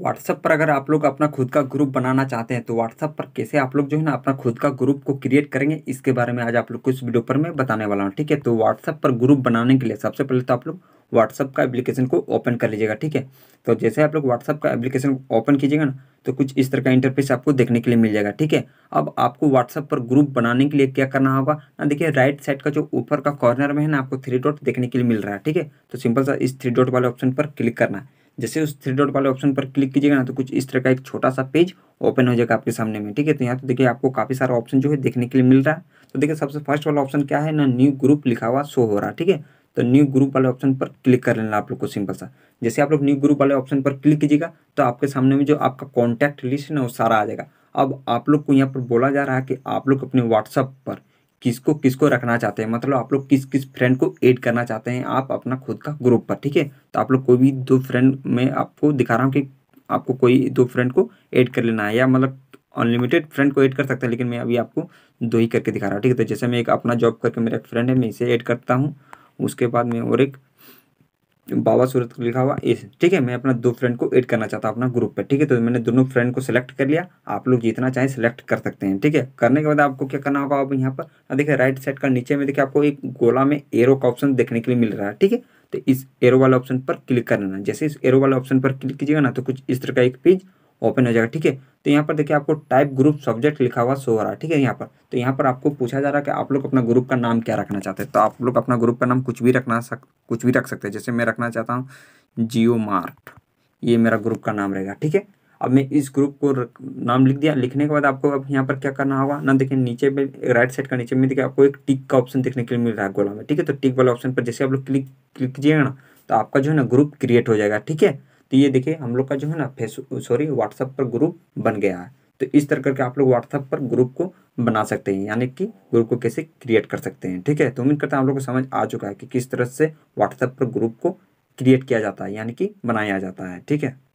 WhatsApp पर अगर आप लोग अपना खुद का ग्रुप बनाना चाहते हैं तो व्हाट्सएप पर कैसे आप लोग जो है ना अपना खुद का ग्रुप को क्रिएट करेंगे इसके बारे में आज आप लोग को इस वीडियो पर मैं बताने वाला हूँ ठीक है तो व्हाट्सएप पर ग्रुप बनाने के लिए सबसे पहले तो आप लोग व्हाट्सअप का एप्लीकेशन को ओपन कर लीजिएगा ठीक है तो जैसे आप लोग व्हाट्सअप का एप्लीकेशन ओपन कीजिएगा ना तो कुछ इस तरह का इंटरफेस आपको देखने के लिए मिल जाएगा ठीक है अब आपको व्हाट्सअप पर ग्रुप बनाने के लिए क्या करना होगा ना देखिए राइट साइड का जो ऊपर का कॉर्नर में है ना आपको थ्री डॉट देखने के लिए मिल रहा है ठीक है तो सिंपल सा इस थ्री डॉट वाले ऑप्शन पर क्लिक करना है जैसे उस थ्री डॉट वाले ऑप्शन पर क्लिक कीजिएगा ना तो कुछ इस तरह का एक छोटा सा पेज ओपन हो जाएगा आपके सामने में ठीक है तो यहाँ तो देखिए आपको काफ़ी सारा ऑप्शन जो है देखने के लिए मिल रहा है तो देखिए सबसे फर्स्ट वाला ऑप्शन क्या है ना न्यू ग्रुप लिखा हुआ शो हो रहा है ठीक है तो न्यू ग्रुप वाले ऑप्शन पर क्लिक कर लेना आप लोग को सिंपल सा जैसे आप लोग न्यू ग्रुप वाले ऑप्शन पर क्लिक कीजिएगा तो आपके सामने में जो आपका कॉन्टैक्ट लिस्ट है ना वो सारा आ जाएगा अब आप लोग को यहाँ पर बोला जा रहा है कि आप लोग अपने व्हाट्सअप पर किसको किसको रखना चाहते हैं मतलब आप लोग किस किस फ्रेंड को ऐड करना चाहते हैं आप अपना खुद का ग्रुप पर ठीक है तो आप लोग कोई भी दो फ्रेंड में आपको दिखा रहा हूँ कि आपको कोई दो फ्रेंड को ऐड कर लेना है या मतलब अनलिमिटेड फ्रेंड को ऐड कर सकते हैं लेकिन मैं अभी आपको दो ही करके दिखा रहा हूँ ठीक है तो जैसे मैं एक अपना जॉब करके मेरा एक फ्रेंड है मैं इसे ऐड करता हूँ उसके बाद मैं और एक बाबा सूरत को लिखा हुआ इस ठीक है मैं अपना दो फ्रेंड को ऐड करना चाहता हूँ अपना ग्रुप पे ठीक है तो मैंने दोनों फ्रेंड को सिलेक्ट कर लिया आप लोग जितना चाहें सिलेक्ट कर सकते हैं ठीक है करने के बाद आपको क्या करना होगा आप यहाँ पर देखिए राइट साइड का नीचे में देखिए आपको एक गोला में एरो का ऑप्शन देखने के लिए मिल रहा है ठीक है तो इस एरो वाले ऑप्शन पर क्लिक कर लेना जैसे इस एरो वाले ऑप्शन पर क्लिक कीजिएगा ना तो कुछ इस तरह का एक पेज ओपन हो जाएगा ठीक है तो यहाँ पर देखिए आपको टाइप ग्रुप सब्जेक्ट लिखा हुआ शो हो रहा है ठीक है यहाँ पर तो यहाँ पर आपको पूछा जा रहा है कि आप लोग अपना ग्रुप का नाम क्या रखना चाहते हैं तो आप लोग अपना ग्रुप का नाम कुछ भी रखना सक कुछ भी रख सकते हैं जैसे मैं रखना चाहता हूँ जियो मार्ट ये मेरा ग्रुप का नाम रहेगा ठीक है अब मैं इस ग्रुप को नाम लिख दिया लिखने के बाद आपको अब यहाँ पर क्या करना होगा ना देखिए नीचे में राइट साइड का नीचे में देखिए आपको एक टिक का ऑप्शन देखने के लिए मिल रहा है गोला में ठीक है तो टिक वाला ऑप्शन पर जैसे आप लोग क्लिक क्लिक कीजिएगा ना तो आपका जो है ना ग्रुप क्रिएट हो जाएगा ठीक है तो ये देखिए हम लोग का जो है ना फेस सॉरी व्हाट्सएप पर ग्रुप बन गया है तो इस तरह करके आप लोग व्हाट्सएप पर ग्रुप को बना सकते हैं यानी कि ग्रुप को कैसे क्रिएट कर सकते हैं ठीक है तो उम्मीद करते हैं आप लोग को समझ आ चुका है कि किस तरह से व्हाट्सएप पर ग्रुप को क्रिएट किया जाता है यानी कि बनाया जाता है ठीक है